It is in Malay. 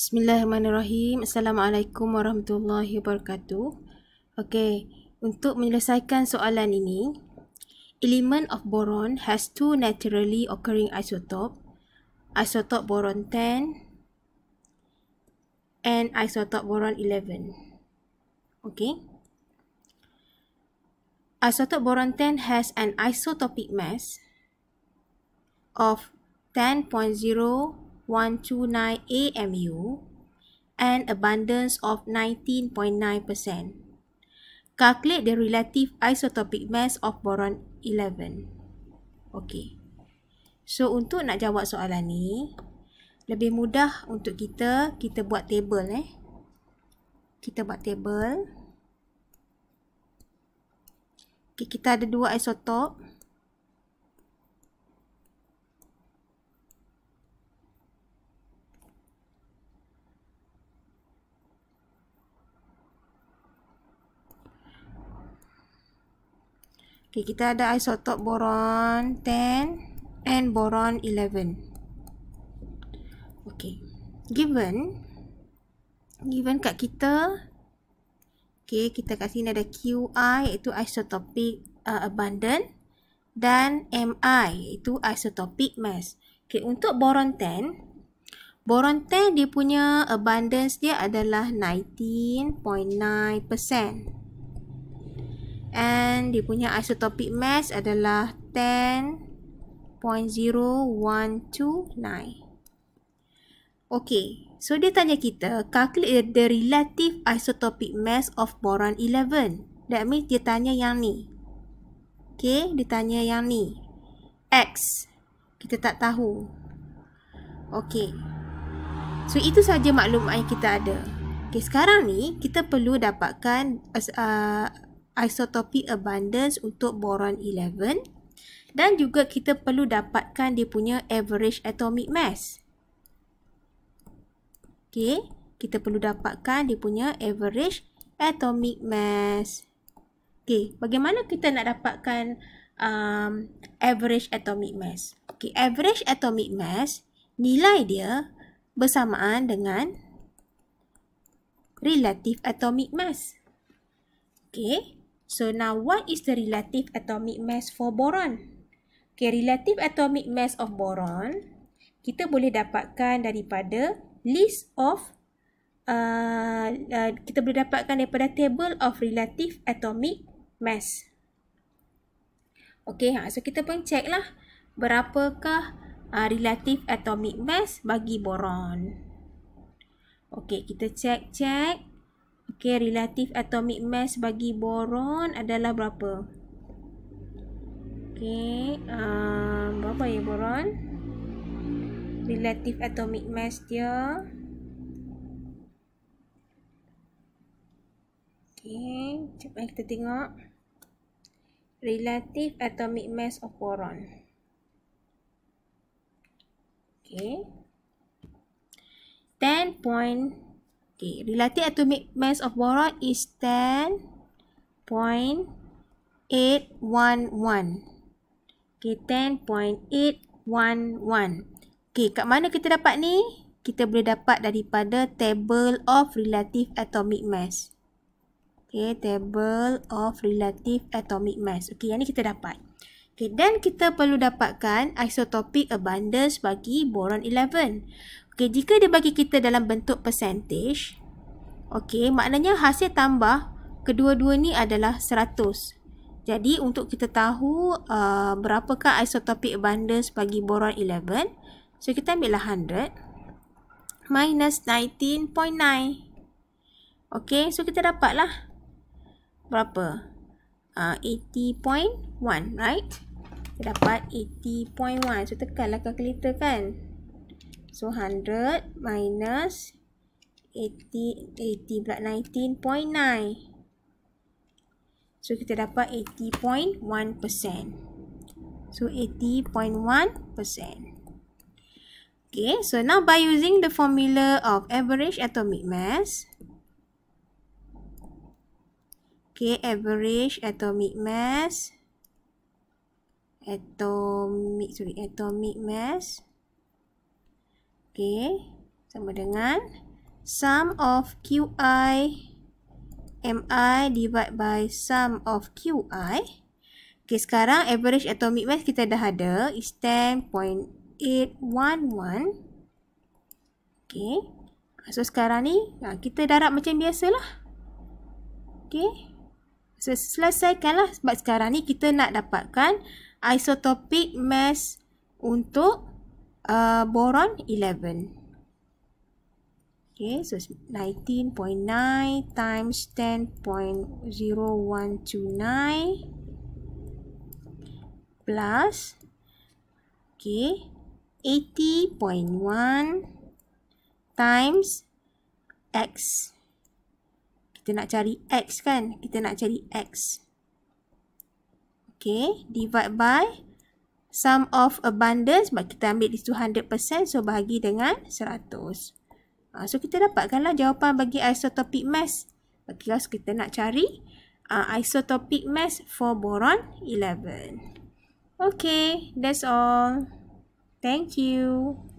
Bismillahirrahmanirrahim. Assalamualaikum warahmatullahi wabarakatuh. Okey, untuk menyelesaikan soalan ini, element of boron has two naturally occurring isotope, isotope boron 10 and isotope boron 11. Okey. Isotope boron 10 has an isotopic mass of 10.0 1.129 AMU and abundance of 19.9%. Calculate the relative isotopic mass of boron 11. Okay. So, untuk nak jawab soalan ni, lebih mudah untuk kita, kita buat table eh. Kita buat table. Okay, kita ada dua isotop. Isotop. Okay, kita ada isotop boron 10 and boron 11. Okay. Given. Given kat kita. Okay, kita kat sini ada QI iaitu isotopic uh, abundant. Dan MI iaitu isotopic mass. Okay, untuk boron 10. Boron 10 dia punya abundance dia adalah 19.9% and dia punya isotopic mass adalah 10.0129 Okay, so dia tanya kita calculate the relative isotopic mass of boron 11 that means dia tanya yang ni Okay, dia tanya yang ni X kita tak tahu Okay So itu saja maklumat yang kita ada Okay sekarang ni kita perlu dapatkan uh, isotopic abundance untuk boron 11 dan juga kita perlu dapatkan dia punya average atomic mass. Okey, kita perlu dapatkan dia punya average atomic mass. Okey, bagaimana kita nak dapatkan um, average atomic mass? Okey, average atomic mass nilai dia bersamaan dengan relative atomic mass. Okey. So now what is the relative atomic mass for boron? Okay, relative atomic mass of boron kita boleh dapatkan daripada list of Uh, uh, kita boleh dapatkan daripada table of relative atomic mass. Okay, ha, so kita pun check lah berapakah uh, relative atomic mass bagi boron. Okay, kita check, check. Okey, relatif atomic mass bagi boron adalah berapa? Okey, uh, berapa ya boron? Relatif atomic mass dia. Okey, jom kita tengok. Relatif atomic mass of boron. Okay. 10.5. Okay, relative atomic mass of boron is 10.811. Okay, 10.811. Okay, kat mana kita dapat ni? Kita boleh dapat daripada table of relative atomic mass. Okay, table of relative atomic mass. Okay, yang ni kita dapat. Okay, then kita perlu dapatkan isotopic abundance bagi boron 11. Okay, jika dia bagi kita dalam bentuk percentage, okay, maknanya hasil tambah kedua-dua ni adalah 100. Jadi, untuk kita tahu uh, berapakah isotopic abundance bagi boron 11, so kita ambillah 100 minus 19.9. Okay, so kita dapatlah berapa? Uh, 80.1, right? Kita dapat 80.1. So, tekanlah calculator kan. So 100 minus 80, 80 pula 19.9. So kita dapat 80.1%. So 80.1%. Okay, so now by using the formula of average atomic mass. Okay, average atomic mass. Atomic, sorry, atomic mass. Okay. Sama dengan sum of qi mi divide by sum of qi. Okay. Sekarang average atomic mass kita dah ada is 10.811. Okay. So sekarang ni ha, kita darab macam biasalah. Okay. So selesaikanlah sebab sekarang ni kita nak dapatkan isotopic mass untuk Uh, boron 11 okay so 19.9 times 10.0129 plus okay 80.1 times x kita nak cari x kan kita nak cari x okay divide by sum of abundance sebab kita ambil itu 100% so bahagi dengan 100. Uh, ah, so kita dapatkanlah jawapan bagi isotopic mass. Bagi okay, kita nak cari uh, isotopic mass for boron 11. Okay, that's all. Thank you.